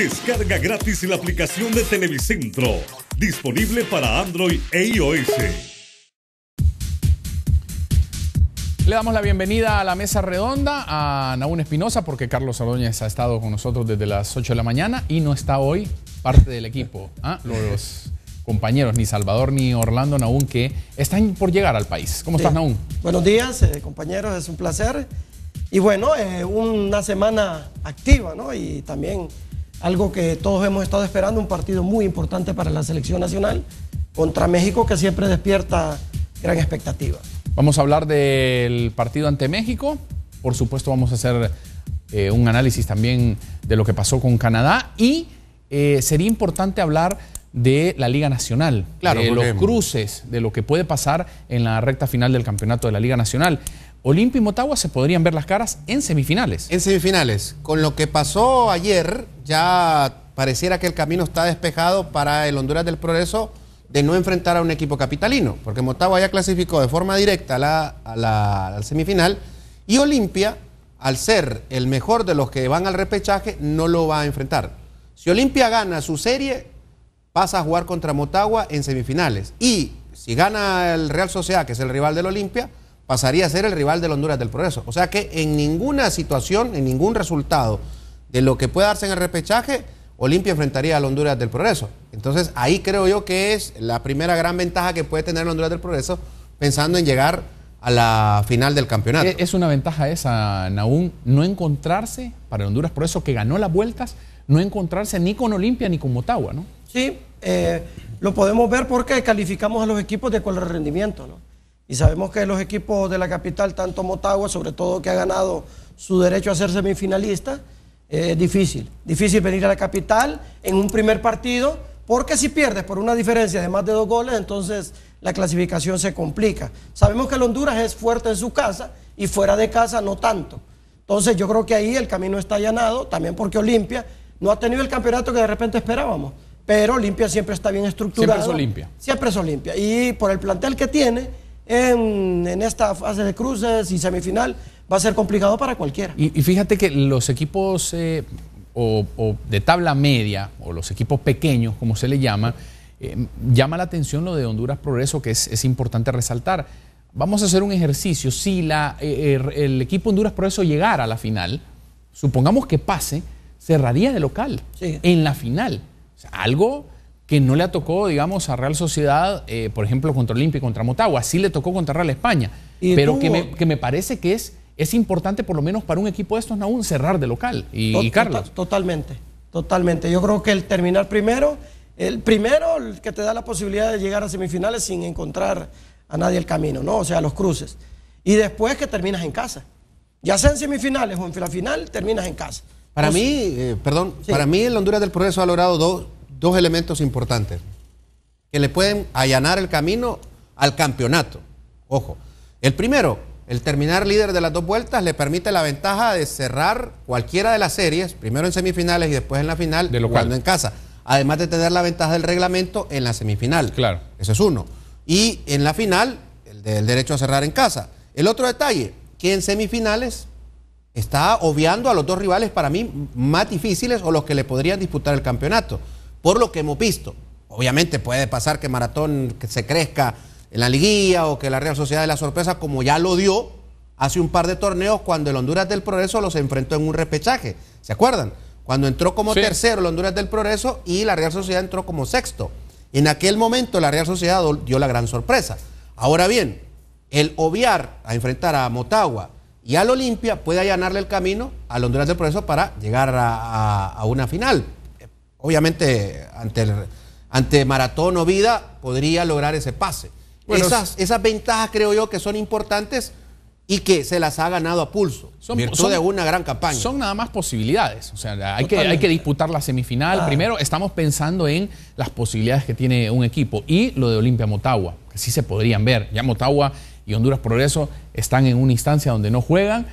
Descarga gratis la aplicación de Televicentro, disponible para Android e iOS. Le damos la bienvenida a la mesa redonda a Naún Espinosa porque Carlos Ordóñez ha estado con nosotros desde las 8 de la mañana y no está hoy parte del equipo. ¿ah? Los compañeros, ni Salvador ni Orlando Naún, que están por llegar al país. ¿Cómo estás, Naún? Buenos días, eh, compañeros, es un placer. Y bueno, eh, una semana activa, ¿no? Y también algo que todos hemos estado esperando, un partido muy importante para la selección nacional contra México que siempre despierta gran expectativa. Vamos a hablar del partido ante México, por supuesto vamos a hacer eh, un análisis también de lo que pasó con Canadá y eh, sería importante hablar de la Liga Nacional, claro, de los cruces, de lo que puede pasar en la recta final del campeonato de la Liga Nacional. Olimpia y Motagua se podrían ver las caras en semifinales. En semifinales. Con lo que pasó ayer, ya pareciera que el camino está despejado para el Honduras del Progreso de no enfrentar a un equipo capitalino, porque Motagua ya clasificó de forma directa a la, semifinal y Olimpia, al ser el mejor de los que van al repechaje, no lo va a enfrentar. Si Olimpia gana su serie, pasa a jugar contra Motagua en semifinales. Y si gana el Real Sociedad, que es el rival del Olimpia, pasaría a ser el rival de Honduras del Progreso. O sea que en ninguna situación, en ningún resultado de lo que pueda darse en el repechaje, Olimpia enfrentaría a Honduras del Progreso. Entonces ahí creo yo que es la primera gran ventaja que puede tener Honduras del Progreso pensando en llegar a la final del campeonato. Eh, es una ventaja esa, Naún, no encontrarse para Honduras Honduras Progreso que ganó las vueltas, no encontrarse ni con Olimpia ni con Motagua, ¿no? Sí, eh, lo podemos ver porque calificamos a los equipos de cual rendimiento, ¿no? Y sabemos que los equipos de la capital, tanto Motagua, sobre todo que ha ganado su derecho a ser semifinalista, es eh, difícil. Difícil venir a la capital en un primer partido, porque si pierdes por una diferencia de más de dos goles, entonces la clasificación se complica. Sabemos que el Honduras es fuerte en su casa y fuera de casa no tanto. Entonces yo creo que ahí el camino está allanado, también porque Olimpia no ha tenido el campeonato que de repente esperábamos, pero Olimpia siempre está bien estructurado. Siempre es Olimpia. Siempre es Olimpia. Y por el plantel que tiene en, esta fase de cruces y semifinal va a ser complicado para cualquiera. Y, fíjate que los equipos eh, o, de tabla media o los equipos pequeños, como se le llama, eh, llama la atención lo de Honduras Progreso, que es, importante resaltar. Vamos a hacer un ejercicio. Si eh, er, el equipo Honduras Progreso llegara a la final, supongamos que pase, cerraría de local en la final. algo que no le tocó, digamos, a Real Sociedad, eh, por ejemplo, contra Olimpia y contra Motagua. Sí le tocó contra Real España, pero que me, parece que es, es importante, por lo menos para un equipo de estos, aún cerrar de local. Y, tota-, Carlos. totalmente, totalmente. Yo creo que el terminar primero, el primero que te da la posibilidad de llegar a semifinales sin encontrar a nadie el camino, ¿no? O sea, los cruces. Y después que terminas en casa. Ya sea en semifinales o en la final, terminas en casa. Para mí, eh, perdón, para mí el Honduras del Progreso ha logrado dos dos elementos importantes que le pueden allanar el camino al campeonato. Ojo, el primero, el terminar líder de las dos vueltas le permite la ventaja de cerrar cualquiera de las series, primero en semifinales y después en la final, de en casa. Además de tener la ventaja del reglamento en la semifinal. Claro. Ese es uno. Y en la final, el del derecho a cerrar en casa. El otro detalle, que en semifinales está obviando a los dos rivales para mí más difíciles o los que le podrían disputar el campeonato por lo que hemos visto. Obviamente puede pasar que Maratón se crezca en la liguilla o que la Real Sociedad de la sorpresa, como ya lo dio hace un par de torneos cuando el Honduras del Progreso los enfrentó en un repechaje. ¿Se acuerdan? Cuando entró como tercero el Honduras del Progreso y la Real Sociedad entró como sexto. En aquel momento la Real Sociedad dio la gran sorpresa. Ahora bien, el obviar a enfrentar a Motagua y al Olimpia puede allanarle el camino al Honduras del Progreso para llegar a una final obviamente ante, el, ante Maratón o Vida podría lograr ese pase. esas, esas ventajas creo yo que son importantes y que se las ha ganado a pulso. Son, de una gran campaña. Son nada más posibilidades. O sea, hay, que, hay que, disputar la semifinal. Ah. Primero, estamos pensando en las posibilidades que tiene un equipo y lo de Olimpia Motagua, que sí se podrían ver. Ya Motagua y Honduras Progreso están en una instancia donde no juegan,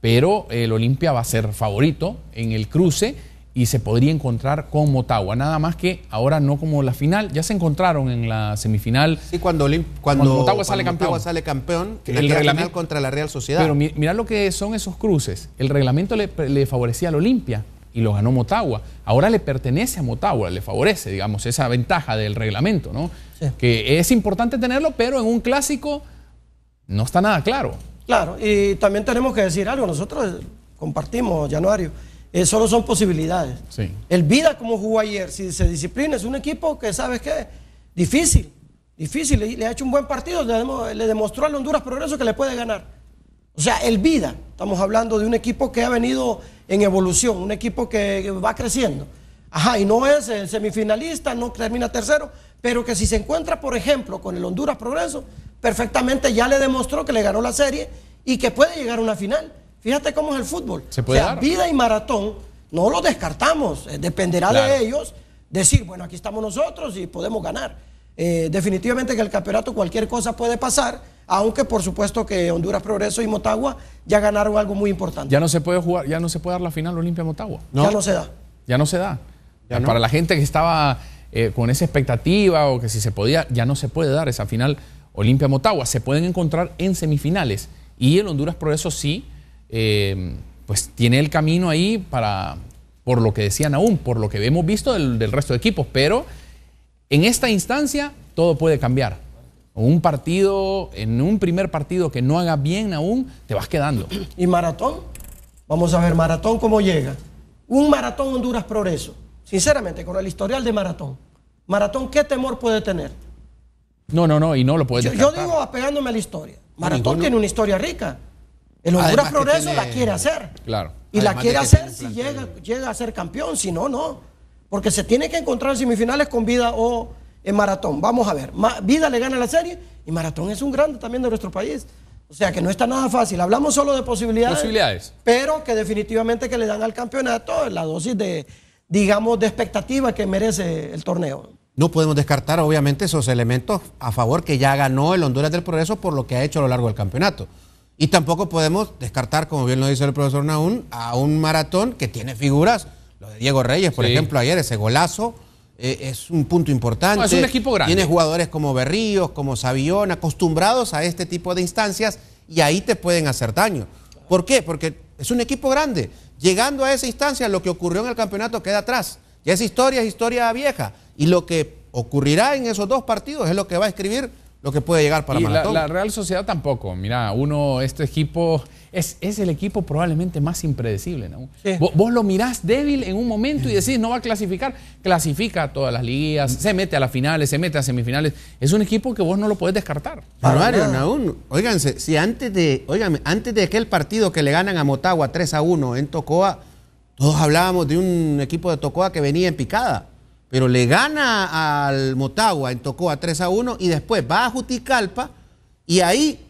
pero el Olimpia va a ser favorito en el cruce y se podría encontrar con Motagua. Nada más que ahora no como la final, ya se encontraron en la semifinal. Sí, cuando, cuando, Motagua, sale campeón, sale campeón. el, reglamento contra la Real Sociedad. Pero mi lo que son esos cruces. El reglamento le, favorecía favorecía la Olimpia y lo ganó Motagua. Ahora le pertenece a Motagua, le favorece, digamos, esa ventaja del reglamento, ¿no? Que es importante tenerlo, pero en un clásico no está nada claro. Claro, y también tenemos que decir algo. Nosotros compartimos, Januario. Eh, solo son posibilidades. El Vida, como jugó ayer, si se disciplina, es un equipo que, ¿sabes qué? Difícil, difícil. Le, le ha hecho un buen partido, le, demostró al Honduras Progreso que le puede ganar. O sea, el Vida, estamos hablando de un equipo que ha venido en evolución, un equipo que va creciendo. Ajá, y no es el semifinalista, no termina tercero, pero que si se encuentra, por ejemplo, con el Honduras Progreso, perfectamente ya le demostró que le ganó la serie y que puede llegar a una final. Fíjate cómo es el fútbol. Se puede dar. vida y maratón no lo descartamos. Eh, dependerá de ellos decir, bueno, aquí estamos nosotros y podemos ganar. Eh, definitivamente que el campeonato cualquier cosa puede pasar, aunque por supuesto que Honduras Progreso y Motagua ya ganaron algo muy importante. Ya no se puede jugar, ya no se puede dar la final Olimpia Motagua. Ya no se da. Ya no se da. Para la gente que estaba eh, con esa expectativa o que si se podía, ya no se puede dar esa final Olimpia Motagua. Se pueden encontrar en semifinales. Y el Honduras Progreso sí eh, pues tiene el camino ahí para, por lo que decían aún, por lo que hemos visto del, resto de equipos, pero en esta instancia todo puede cambiar. Un partido, en un primer partido que no haga bien aún, te vas quedando. ¿Y maratón? Vamos a ver, maratón cómo llega. Un maratón Honduras Progreso. Sinceramente, con el historial de maratón. Maratón, ¿qué temor puede tener? No, no, no, y no lo puede yo, yo digo apegándome a la historia. Maratón tiene una historia rica. El Honduras Progreso la quiere hacer. Claro. Y la quiere hacer si llega, a ser campeón, si no, no. Porque se tiene que encontrar semifinales con vida o en maratón. Vamos a ver. vida le gana la serie y maratón es un grande también de nuestro país. O sea que no está nada fácil. Hablamos solo de posibilidades. Posibilidades. Pero que definitivamente que le dan al campeonato la dosis de, digamos, de expectativa que merece el torneo. No podemos descartar, obviamente, esos elementos a favor que ya ganó el Honduras del Progreso por lo que ha hecho a lo largo del campeonato. Y tampoco podemos descartar, como bien lo dice el profesor Naún, a un maratón que tiene figuras. Lo de Diego Reyes, por ejemplo, ayer, ese golazo eh, es un punto importante. es un equipo grande. Tiene jugadores como Berríos, como Savion acostumbrados a este tipo de instancias y ahí te pueden hacer daño. ¿Por qué? Porque es un equipo grande. Llegando a esa instancia, lo que ocurrió en el campeonato queda atrás. Ya es historia es historia vieja. Y lo que ocurrirá en esos dos partidos es lo que va a escribir lo que puede llegar para y Maratón. La, Real Sociedad tampoco. Mira, uno, este equipo es, es el equipo probablemente más impredecible. Vos, lo mirás débil en un momento y decís, no va a clasificar. Clasifica a todas las ligas, se mete a las finales, se mete a semifinales. Es un equipo que vos no lo podés descartar. Barbario, aún. Óiganse, si antes de, antes de aquel partido que le ganan a Motagua 3 a 1 en Tocoa, todos hablábamos de un equipo de Tocoa que venía en picada pero le gana al Motagua en tocó a 3 a 1 y después va a Juticalpa y ahí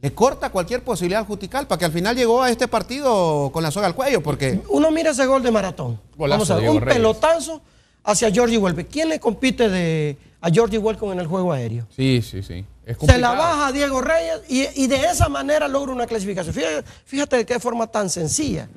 le corta cualquier posibilidad A Juticalpa, que al final llegó a este partido con la soga al cuello, porque... Uno mira ese gol de maratón. Vamos un pelotazo hacia Georgie vuelve ¿Quién le compite de, a Georgie Welcome en el juego aéreo? Sí, sí, sí. Se la baja Diego Reyes y, de esa manera logra una clasificación. fíjate de qué forma tan sencilla,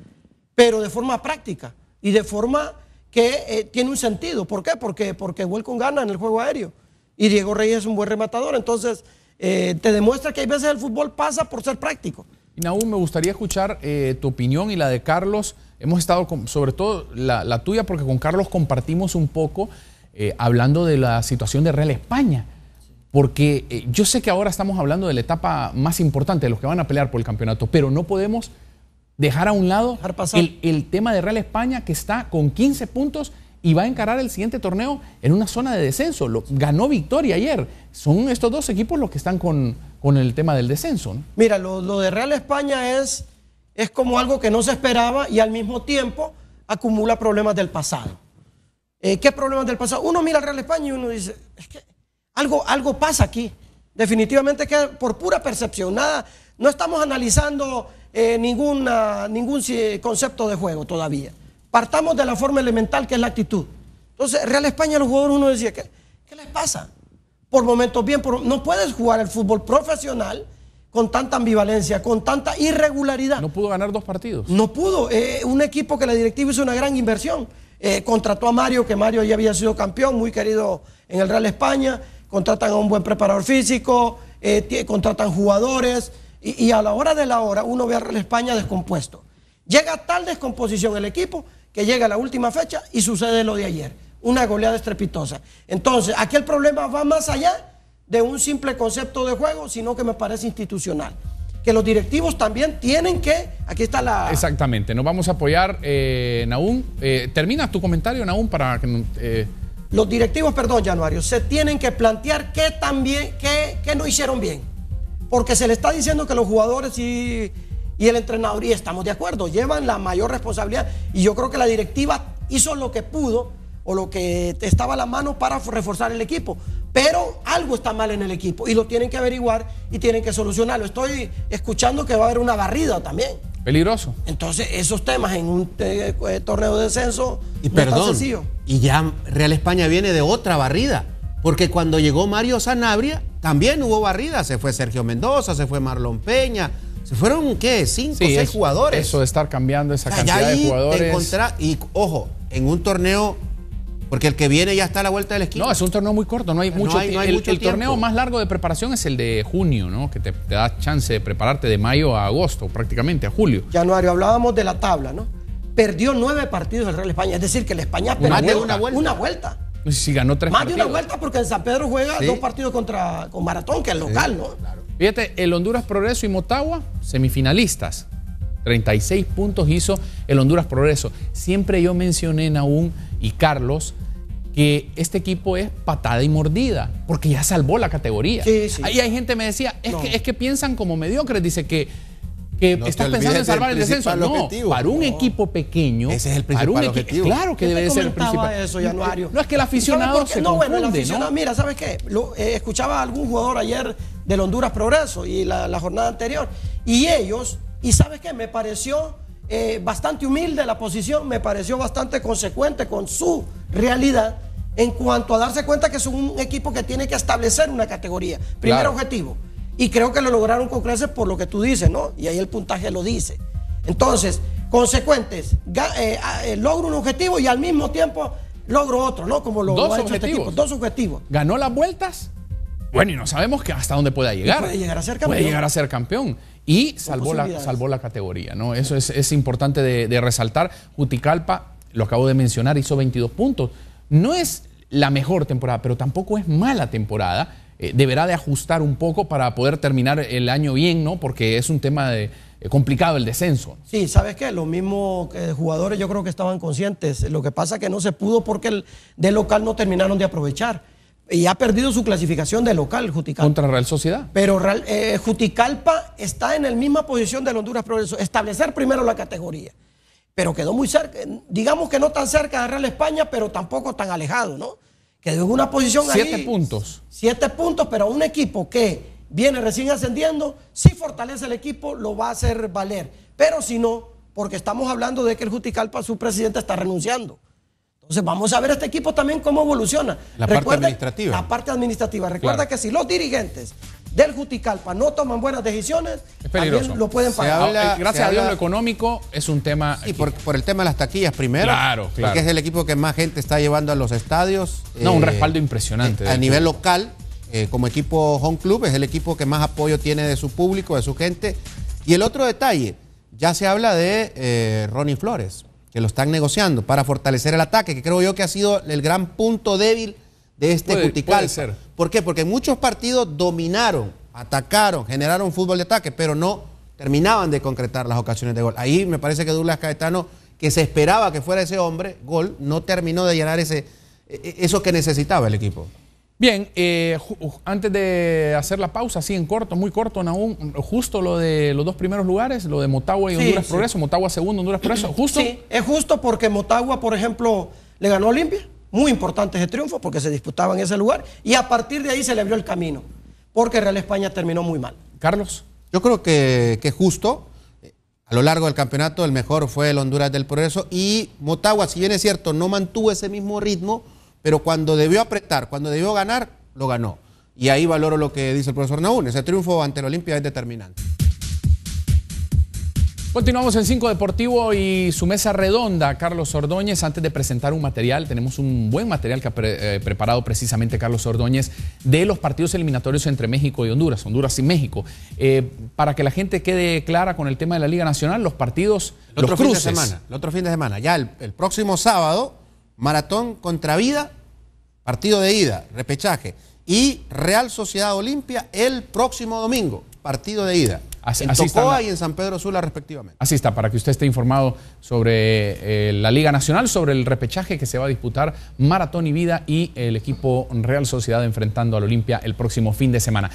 pero de forma práctica y de forma que eh, tiene un sentido. ¿Por qué? Porque, porque con gana en el juego aéreo y Diego Reyes es un buen rematador. Entonces, eh, te demuestra que hay veces el fútbol pasa por ser práctico. Y me gustaría escuchar eh, tu opinión y la de Carlos. Hemos estado, sobre todo la, tuya, porque con Carlos compartimos un poco hablando de la situación de Real España. Porque yo sé que ahora estamos hablando de la etapa más importante, de los que van a pelear por el campeonato, pero no podemos dejar a un lado el, tema de Real España que está con 15 puntos y va a encarar el siguiente torneo en una zona de descenso. Lo, ganó victoria ayer. Son estos dos equipos los que están con, con el tema del descenso. Mira, lo, de Real España es, es como algo que no se esperaba y al mismo tiempo acumula problemas del pasado. Eh, ¿Qué problemas del pasado? Uno mira al Real España y uno dice, es que algo, algo pasa aquí. Definitivamente que por pura percepción, nada, no estamos analizando eh, ninguna, ningún concepto de juego todavía. Partamos de la forma elemental que es la actitud. Entonces, Real España, los jugadores, uno decía, ¿qué, qué les pasa? Por momentos bien, no puedes jugar el fútbol profesional con tanta ambivalencia, con tanta irregularidad. No pudo ganar dos partidos. No pudo. Eh, un equipo que la directiva hizo una gran inversión. Eh, contrató a Mario, que Mario ya había sido campeón, muy querido en el Real España. Contratan a un buen preparador físico, contratan jugadores, y, a la hora de la hora uno ve a Real España descompuesto. Llega tal descomposición el equipo que llega a la última fecha y sucede lo de ayer. Una goleada estrepitosa. Entonces, aquí el problema va más allá de un simple concepto de juego, sino que me parece institucional. Que los directivos también tienen que. Aquí está la. Exactamente. Nos vamos a apoyar, eh, eh Termina tu comentario, Naúm, para que. Eh, los directivos, perdón, Januario, se tienen que plantear qué, también, qué, qué no hicieron bien porque se le está diciendo que los jugadores y, el entrenador, y estamos de acuerdo, llevan la mayor responsabilidad. Y yo creo que la directiva hizo lo que pudo o lo que estaba a la mano para reforzar el equipo. Pero algo está mal en el equipo y lo tienen que averiguar y tienen que solucionarlo. Estoy escuchando que va a haber una barrida también. Peligroso. Entonces, esos temas en un eh, torneo de descenso y perdón, Y ya Real España viene de otra barrida, porque cuando llegó Mario Sanabria también hubo barridas, se fue Sergio Mendoza, se fue Marlon Peña, se fueron, ¿qué? Cinco, o seis jugadores. Eso de estar cambiando esa cantidad de jugadores. y ojo, en un torneo porque el que viene ya está a la vuelta del la esquina. No, es un torneo muy corto, no hay, mucho, el, torneo más largo de preparación es el de junio, ¿no? Que te, da chance de prepararte de mayo a agosto, prácticamente, a julio. Januario, hablábamos de la tabla, ¿no? Perdió nueve partidos el Real España, es decir, que el España perdió una vuelta. Si ganó tres Más de una vuelta porque en San Pedro juega dos partidos contra, con Maratón, que es local, ¿no? Fíjate, el Honduras Progreso y Motagua, semifinalistas. 36 puntos hizo el Honduras Progreso. Siempre yo mencioné, en Aún y Carlos, que este equipo es patada y mordida, porque ya salvó la categoría. Ahí hay gente que me decía, es, es que piensan como mediocres, dice que que estás pensando en salvar el descenso. No, para un equipo pequeño. Ese es el principal objetivo. Claro que debe ser el principal. No es que el aficionado se No, bueno, el aficionado, mira, ¿sabes qué? Eh, escuchaba a algún jugador ayer del Honduras Progreso y la, jornada anterior. Y ellos, y ¿sabes qué? Me pareció eh, bastante humilde la posición, me pareció bastante consecuente con su realidad en cuanto a darse cuenta que es un equipo que tiene que establecer una categoría. Primer objetivo. Y creo que lo lograron con creces por lo que tú dices, ¿no? Y ahí el puntaje lo dice. Entonces, consecuentes, eh, eh, logro un objetivo y al mismo tiempo logro otro, ¿no? Como lo, Dos este objetivos. Dos objetivos. Ganó las vueltas. Bueno, y no sabemos hasta dónde pueda llegar. puede llegar a ser campeón. Puede llegar a ser campeón. Y salvó la, categoría, ¿no? Eso es, importante de, resaltar. Juticalpa, lo acabo de mencionar, hizo 22 puntos. No es la mejor temporada, pero tampoco es mala temporada eh, deberá de ajustar un poco para poder terminar el año bien, ¿no? Porque es un tema de, eh, complicado el descenso. Sí, ¿sabes qué? Los mismos eh, jugadores yo creo que estaban conscientes. Lo que pasa es que no se pudo porque el de local no terminaron de aprovechar. Y ha perdido su clasificación de local, Juticalpa. Contra Real Sociedad. Pero Juticalpa está en la misma posición de Honduras Progreso. Establecer primero la categoría. Pero quedó muy cerca. Digamos que no tan cerca de Real España, pero tampoco tan alejado, ¿no? Quedó en una posición Siete puntos. Siete puntos, pero un equipo que viene recién ascendiendo, si fortalece el equipo, lo va a hacer valer. Pero si no, porque estamos hablando de que el para su presidente, está renunciando. Entonces vamos a ver este equipo también cómo evoluciona. La parte administrativa. La parte administrativa. Recuerda que si los dirigentes del Juticalpa no toman buenas decisiones, también lo pueden pagar. Ah, eh, gracias a Dios, lo económico es un tema. Y sí, por, el tema de las taquillas primero. Claro, claro. Porque es el equipo que más gente está llevando a los estadios. No, un eh, respaldo impresionante. Eh, a nivel local, como equipo Home Club, es el equipo que más apoyo tiene de su público, de su gente. Y el otro detalle, ya se habla de Ronnie Flores, que lo están negociando para fortalecer el ataque, que creo yo que ha sido el gran punto débil de este cutical. ¿Por qué? Porque muchos partidos dominaron, atacaron, generaron fútbol de ataque, pero no terminaban de concretar las ocasiones de gol. Ahí me parece que Douglas Caetano, que se esperaba que fuera ese hombre, gol, no terminó de llenar ese, e, e, eso que necesitaba el equipo. Bien, eh, antes de hacer la pausa, así en corto, muy corto, aún justo lo de los dos primeros lugares, lo de Motagua y Honduras Progreso, Motagua segundo, Honduras Progreso, justo. Sí, es justo porque Motagua, por ejemplo, le ganó Olimpia muy importantes de triunfo porque se disputaba en ese lugar y a partir de ahí se le abrió el camino porque Real España terminó muy mal. Carlos. Yo creo que, que justo, eh, a lo largo del campeonato el mejor fue el Honduras del Progreso y Motagua, si bien es cierto, no mantuvo ese mismo ritmo, pero cuando debió apretar, cuando debió ganar, lo ganó. Y ahí valoro lo que dice el profesor Naúl, ese triunfo ante la Olimpia es determinante. Continuamos en 5 Deportivo y su mesa redonda, Carlos Ordóñez. Antes de presentar un material, tenemos un buen material que ha eh, preparado precisamente Carlos Ordóñez de los partidos eliminatorios entre México y Honduras, Honduras y México. Eh, para que la gente quede clara con el tema de la Liga Nacional, los partidos, los semana, el otro fin de semana, ya el próximo sábado, maratón contra vida, partido de ida, repechaje. Y Real Sociedad Olimpia el próximo domingo, partido de ida. Así, en y en San Pedro Sula, respectivamente. Así está, para que usted esté informado sobre eh, la Liga Nacional, sobre el repechaje que se va a disputar Maratón y Vida y el equipo Real Sociedad enfrentando al Olimpia el próximo fin de semana.